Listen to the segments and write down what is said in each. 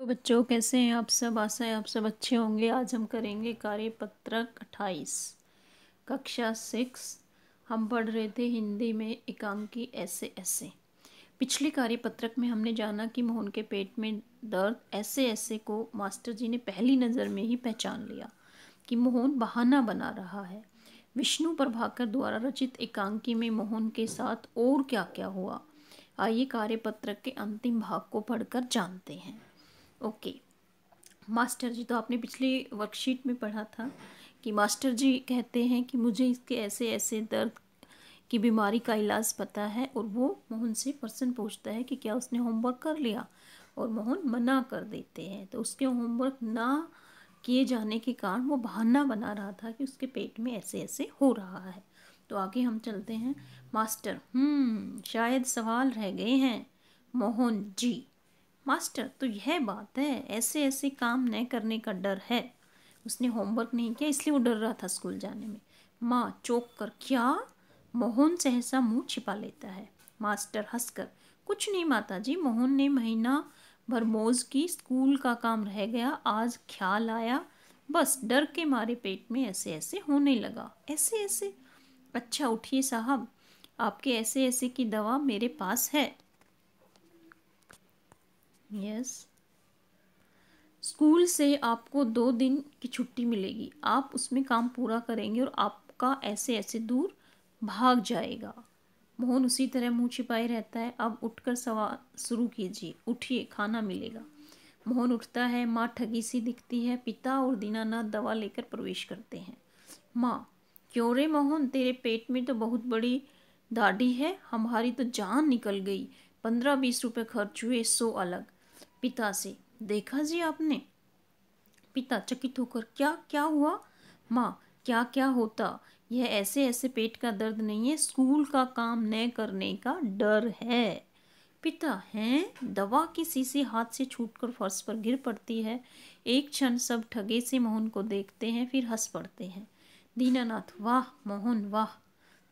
तो बच्चों कैसे हैं आप सब आशा है आप सब अच्छे होंगे आज हम करेंगे कार्यपत्रक अट्ठाईस कक्षा सिक्स हम पढ़ रहे थे हिंदी में एकांकी ऐसे ऐसे पिछले कार्यपत्रक में हमने जाना कि मोहन के पेट में दर्द ऐसे ऐसे को मास्टर जी ने पहली नज़र में ही पहचान लिया कि मोहन बहाना बना रहा है विष्णु प्रभाकर द्वारा रचित एकांकी में मोहन के साथ और क्या क्या हुआ आइए कार्यपत्रक के अंतिम भाग को पढ़कर जानते हैं ओके मास्टर जी तो आपने पिछली वर्कशीट में पढ़ा था कि मास्टर जी कहते हैं कि मुझे इसके ऐसे ऐसे दर्द की बीमारी का इलाज पता है और वो मोहन से पर्सन पूछता है कि क्या उसने होमवर्क कर लिया और मोहन मना कर देते हैं तो उसके होमवर्क ना किए जाने के कारण वो बहाना बना रहा था कि उसके पेट में ऐसे ऐसे हो रहा है तो आगे हम चलते हैं मास्टर हम्म शायद सवाल रह गए हैं मोहन जी मास्टर तो यह बात है ऐसे ऐसे काम न करने का डर है उसने होमवर्क नहीं किया इसलिए वो डर रहा था स्कूल जाने में माँ चौक कर क्या मोहन सहसा मुंह छिपा लेता है मास्टर हंसकर कुछ नहीं माता जी मोहन ने महीना भर मौज की स्कूल का काम रह गया आज ख्याल आया बस डर के मारे पेट में ऐसे ऐसे होने लगा ऐसे ऐसे अच्छा उठिए साहब आपके ऐसे ऐसे की दवा मेरे पास है यस स्कूल से आपको दो दिन की छुट्टी मिलेगी आप उसमें काम पूरा करेंगे और आपका ऐसे ऐसे दूर भाग जाएगा मोहन उसी तरह मुंह छिपाए रहता है अब उठकर सवा शुरू कीजिए उठिए खाना मिलेगा मोहन उठता है माँ ठगी सी दिखती है पिता और दीनानाथ दवा लेकर प्रवेश करते हैं माँ क्यों रे मोहन तेरे पेट में तो बहुत बड़ी दाढ़ी है हमारी तो जान निकल गई पंद्रह बीस रुपये खर्च हुए सो अलग पिता से देखा जी आपने पिता चकित होकर क्या क्या हुआ माँ क्या क्या होता यह ऐसे ऐसे पेट का दर्द नहीं है स्कूल का काम न करने का डर है पिता हैं दवा की शीशी हाथ से छूटकर फर्श पर गिर पड़ती है एक क्षण सब ठगे से मोहन को देखते हैं फिर हंस पड़ते हैं दीनानाथ वाह मोहन वाह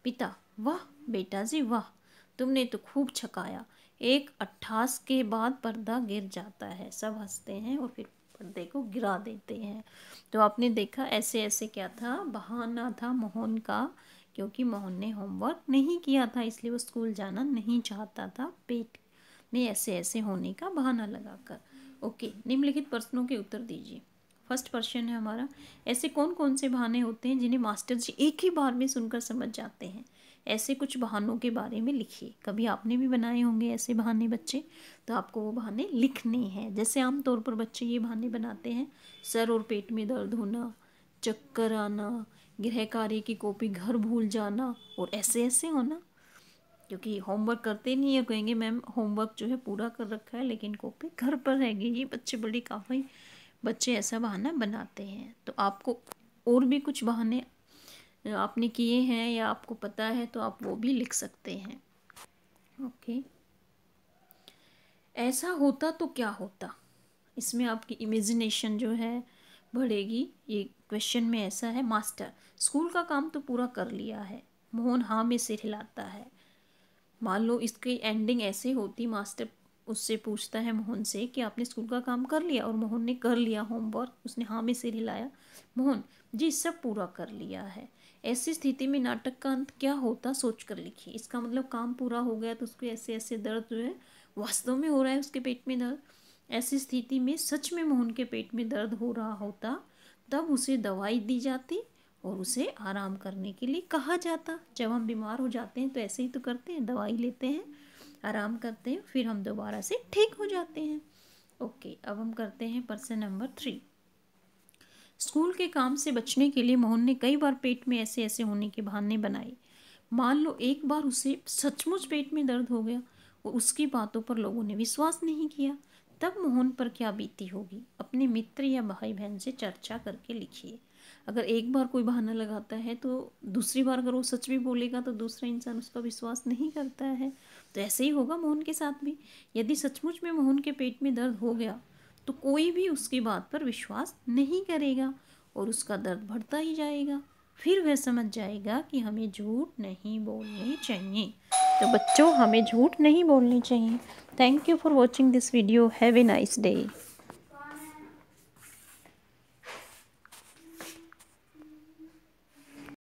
पिता वाह बेटा जी वाह तुमने तो खूब छकाया एक अट्ठास के बाद पर्दा गिर जाता है सब हंसते हैं और फिर पर्दे को गिरा देते हैं तो आपने देखा ऐसे ऐसे क्या था बहाना था मोहन का क्योंकि मोहन ने होमवर्क नहीं किया था इसलिए वो स्कूल जाना नहीं चाहता था पेट में ऐसे ऐसे होने का बहाना लगाकर ओके निम्नलिखित प्रश्नों के उत्तर दीजिए फर्स्ट क्वेश्चन है हमारा ऐसे कौन कौन से बहाने होते हैं जिन्हें मास्टर जी एक ही बार में सुनकर समझ जाते हैं ऐसे कुछ बहानों के बारे में लिखिए कभी आपने भी बनाए होंगे ऐसे बहाने बच्चे तो आपको वो बहाने लिखने हैं जैसे आमतौर पर बच्चे ये बहाने बनाते हैं सर और पेट में दर्द होना चक्कर आना गृह कार्य की कॉपी घर भूल जाना और ऐसे ऐसे होना क्योंकि होमवर्क करते नहीं है कहेंगे मैम होमवर्क जो है पूरा कर रखा है लेकिन कॉपी घर पर रह गई ये बच्चे बड़ी काफ़ी बच्चे ऐसा बहाना बनाते हैं तो आपको और भी कुछ बहाने आपने किए हैं या आपको पता है तो आप वो भी लिख सकते हैं ओके ऐसा होता तो क्या होता इसमें आपकी इमेजिनेशन जो है बढ़ेगी ये क्वेश्चन में ऐसा है मास्टर स्कूल का काम तो पूरा कर लिया है मोहन हाँ में सिर हिलाता है मान लो इसकी एंडिंग ऐसे होती मास्टर उससे पूछता है मोहन से कि आपने स्कूल का काम कर लिया और मोहन ने कर लिया होमवर्क उसने हाँ में सिर हिलाया मोहन जी सब पूरा कर लिया है ऐसी स्थिति में नाटक का अंत क्या होता सोच कर लिखिए इसका मतलब काम पूरा हो गया तो उसको ऐसे ऐसे दर्द जो है वास्तव में हो रहा है उसके पेट में दर्द ऐसी स्थिति में सच में मोहन के पेट में दर्द हो रहा होता तब उसे दवाई दी जाती और उसे आराम करने के लिए कहा जाता जब हम बीमार हो जाते हैं तो ऐसे ही तो करते हैं दवाई लेते हैं आराम करते हैं फिर हम दोबारा से ठीक हो जाते हैं ओके अब हम करते हैं पर्सन नंबर थ्री स्कूल के काम से बचने के लिए मोहन ने कई बार पेट में ऐसे ऐसे होने के बहाने बनाए मान लो एक बार उसे सचमुच पेट में दर्द हो गया और उसकी बातों पर लोगों ने विश्वास नहीं किया तब मोहन पर क्या बीती होगी अपने मित्र या भाई बहन से चर्चा करके लिखिए अगर एक बार कोई बहाना लगाता है तो दूसरी बार अगर वो सच भी बोलेगा तो दूसरा इंसान उस पर विश्वास नहीं करता है तो ऐसे ही होगा मोहन के साथ भी यदि सचमुच में मोहन के पेट में दर्द हो गया तो कोई भी उसकी बात पर विश्वास नहीं करेगा और उसका दर्द बढ़ता ही जाएगा फिर वह समझ जाएगा कि हमें झूठ नहीं बोलनी चाहिए तो बच्चों हमें झूठ नहीं बोलनी चाहिए thank you for watching this video have a nice day